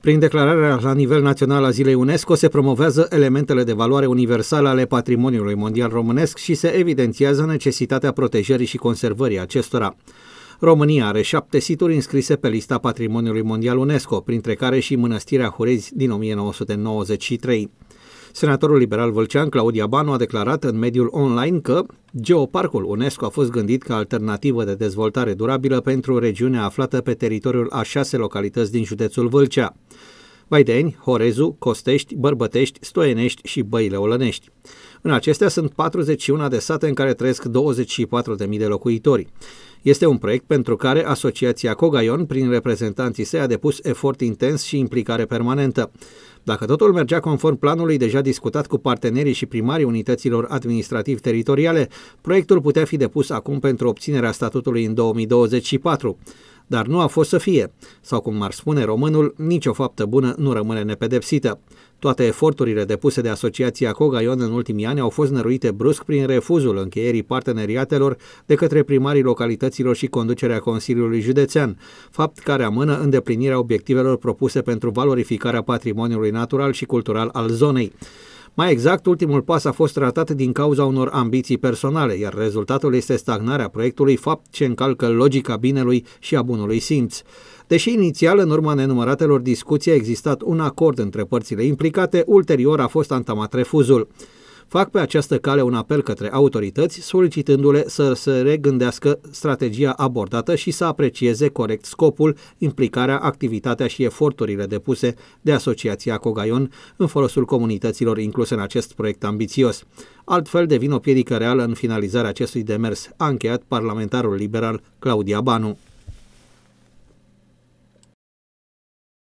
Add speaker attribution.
Speaker 1: Prin declararea la nivel național a Zilei UNESCO se promovează elementele de valoare universală ale patrimoniului mondial românesc și se evidențiază necesitatea protejării și conservării acestora. România are șapte situri înscrise pe lista Patrimoniului Mondial UNESCO, printre care și Mănăstirea Hurezi din 1993. Senatorul liberal Vâlcean Claudia Banu a declarat în mediul online că Geoparcul UNESCO a fost gândit ca alternativă de dezvoltare durabilă pentru regiunea aflată pe teritoriul a șase localități din județul Vâlcea. Vaideni, Horezu, Costești, Bărbătești, Stoienești și Băile Olănești. În acestea sunt 41 de sate în care trăiesc 24.000 de locuitori. Este un proiect pentru care Asociația Cogaion, prin reprezentanții săi, a depus efort intens și implicare permanentă. Dacă totul mergea conform planului deja discutat cu partenerii și primarii unităților administrativ-teritoriale, proiectul putea fi depus acum pentru obținerea statutului în 2024 dar nu a fost să fie. Sau cum ar spune românul, nicio faptă bună nu rămâne nepedepsită. Toate eforturile depuse de Asociația Cogaion în ultimii ani au fost năruite brusc prin refuzul încheierii parteneriatelor de către primarii localităților și conducerea Consiliului Județean, fapt care amână îndeplinirea obiectivelor propuse pentru valorificarea patrimoniului natural și cultural al zonei. Mai exact, ultimul pas a fost ratat din cauza unor ambiții personale, iar rezultatul este stagnarea proiectului, fapt ce încalcă logica binelui și a bunului simț. Deși inițial, în urma nenumăratelor discuții, a existat un acord între părțile implicate, ulterior a fost antamat refuzul fac pe această cale un apel către autorități, solicitându-le să se regândească strategia abordată și să aprecieze corect scopul, implicarea, activitatea și eforturile depuse de Asociația Cogaion în folosul comunităților incluse în acest proiect ambițios. Altfel devin o piedică reală în finalizarea acestui demers, a încheiat parlamentarul liberal Claudia Banu.